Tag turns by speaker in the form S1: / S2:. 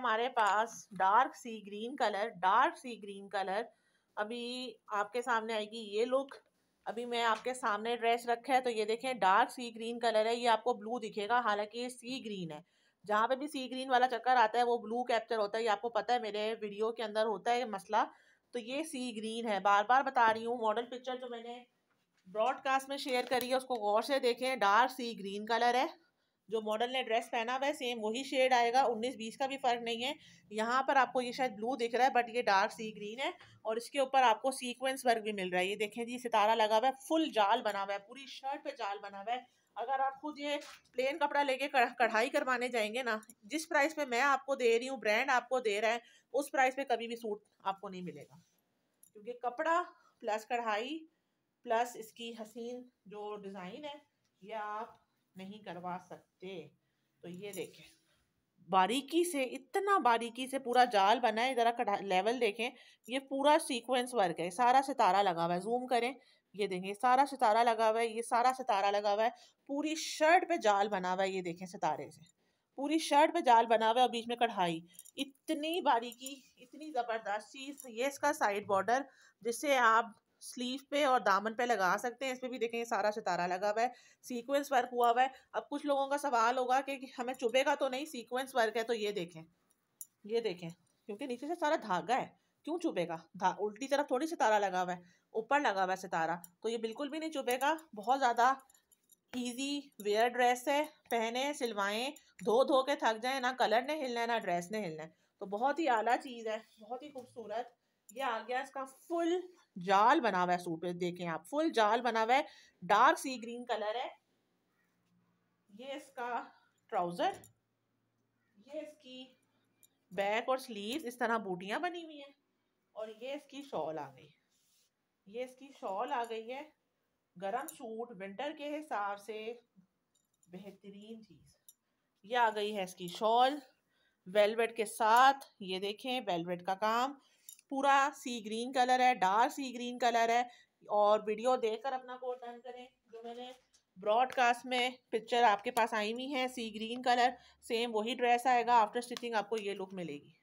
S1: हमारे पास dark sea green colour dark sea green colour अभी आपके सामने आएगी ये लुक अभी मैं आपके सामने ड्रेस रखा है तो ये देखें डार्क सी ग्रीन कलर है ये आपको ब्लू दिखेगा हालांकि ये सी ग्रीन है जहाँ पे भी सी ग्रीन वाला चक्कर आता है वो ब्लू कैप्चर होता है ये आपको पता है मेरे वीडियो के अंदर होता है मसला तो ये सी ग्रीन है बार बार बता रही हूँ मॉडल पिक्चर जो मैंने ब्रॉडकास्ट में शेयर करी है उसको गौर से देखें डार्क सी ग्रीन कलर है जो मॉडल ने ड्रेस पहना हुआ है सेम वही शेड आएगा उन्नीस बीस का भी फ़र्क नहीं है यहाँ पर आपको ये शायद ब्लू दिख रहा है बट ये डार्क सी ग्रीन है और इसके ऊपर आपको सीक्वेंस वर्क भी मिल रहा है ये देखें जी सितारा लगा हुआ है फुल जाल बना हुआ है पूरी शर्ट पर जाल बना हुआ है अगर आप खुद ये प्लेन कपड़ा लेके कढ़ाई करवाने जाएंगे ना जिस प्राइस पे मैं आपको दे रही हूँ ब्रांड आपको दे रहा है उस प्राइस पे कभी भी सूट आपको नहीं मिलेगा क्योंकि कपड़ा प्लस कढ़ाई प्लस इसकी हसीन जो डिज़ाइन है ये आप नहीं करवा सकते तो ये देखें बारीकी से इतना बारीकी से पूरा जाल बना है ज़रा लेवल देखें ये पूरा सीक्वेंस वर्क है सारा सितारा लगा हुआ है जूम करें ये देखें सारा सितारा लगा हुआ है ये सारा सितारा लगा हुआ है पूरी शर्ट पे जाल बना हुआ है ये देखें सितारे से पूरी शर्ट पे जाल बना हुआ है और बीच में कढ़ाई इतनी बारीकी इतनी ज़बरदस्त चीज़ ये इसका साइड बॉर्डर जिससे आप स्लीव पे और दामन पे लगा सकते हैं इसमें भी देखें सारा सितारा लगा हुआ है सीक्वेंस वर्क हुआ हुआ है अब कुछ लोगों का सवाल होगा कि हमें चुभेगा तो नहीं सीक्वेंस वर्क है तो ये देखें ये देखें क्योंकि नीचे से सारा धागा है क्यों चुभेगा उल्टी तरफ थोड़ी सितारा लगा हुआ है ऊपर लगा हुआ है सितारा तो ये बिल्कुल भी नहीं चुभेगा बहुत ज़्यादा ईजी वेयर ड्रेस है पहने सिलवाएं धो धो के थक जाए ना कलर ने हिलना है ना ड्रेस ने हिलना है तो बहुत ही आला चीज़ है बहुत ही खूबसूरत ये आ गया इसका फुल जाल बना हुआ है सूट पे देखें आप फुल जाल बना हुआ है डार्क सी ग्रीन कलर है ये इसका ट्राउज़र ये इसकी बैक और स्लीव्स इस तरह बूटियां बनी हुई हैं और ये इसकी शॉल आ गई ये इसकी शॉल आ गई है गरम सूट विंटर के हिसाब से बेहतरीन चीज़ ये आ गई है इसकी शॉल वेलवेट के साथ ये देखें वेलवेट का काम पूरा सी ग्रीन कलर है डार्क सी ग्रीन कलर है और वीडियो देखकर अपना कोट डन करें जो मैंने ब्रॉडकास्ट में पिक्चर आपके पास आई हुई है सी ग्रीन कलर सेम वही ड्रेस आएगा आफ्टर स्टिचिंग आपको ये लुक मिलेगी